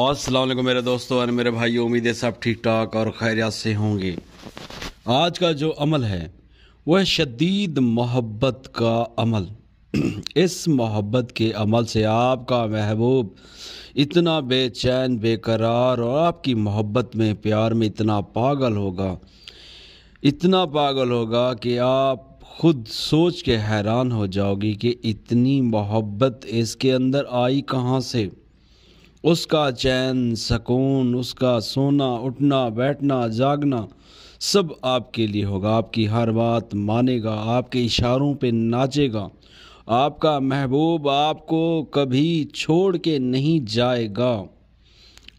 असलम मेरे दोस्तों और मेरे भाई उम्मीद है सब ठीक ठाक और खैरियत से होंगे आज का जो अमल है वह शदीद मोहब्बत का अमल इस मोहब्बत के अमल से आपका महबूब इतना बेचैन बेकरार और आपकी मोहब्बत में प्यार में इतना पागल होगा इतना पागल होगा कि आप खुद सोच के हैरान हो जाओगी कि इतनी मोहब्बत इसके अंदर आई कहाँ से उसका चैन सकून उसका सोना उठना बैठना जागना सब आपके लिए होगा आपकी हर बात मानेगा आपके इशारों पे नाचेगा आपका महबूब आपको कभी छोड़ के नहीं जाएगा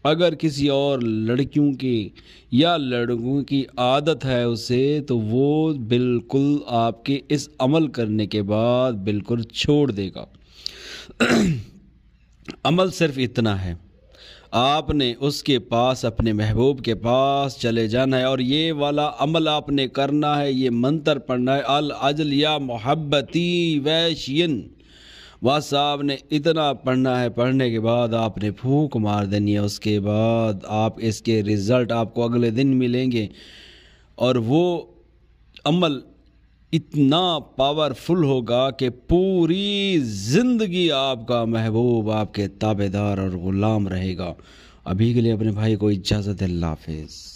अगर किसी और लड़कियों की या लड़कों की आदत है उसे तो वो बिल्कुल आपके इस अमल करने के बाद बिल्कुल छोड़ देगा अमल सिर्फ इतना है आपने उसके पास अपने महबूब के पास चले जाना है और ये वाला अमल आपने करना है ये मंत्र पढ़ना है अल अजल या मोहब्बती वैशियन साहब ने इतना पढ़ना है पढ़ने के बाद आपने फूक मार देनी है उसके बाद आप इसके रिज़ल्ट आपको अगले दिन मिलेंगे और वो अमल इतना पावरफुल होगा कि पूरी ज़िंदगी आपका महबूब आपके ताबेदार और ग़ुलाम रहेगा अभी के लिए अपने भाई को इजाज़त अल्लाह हाफिज़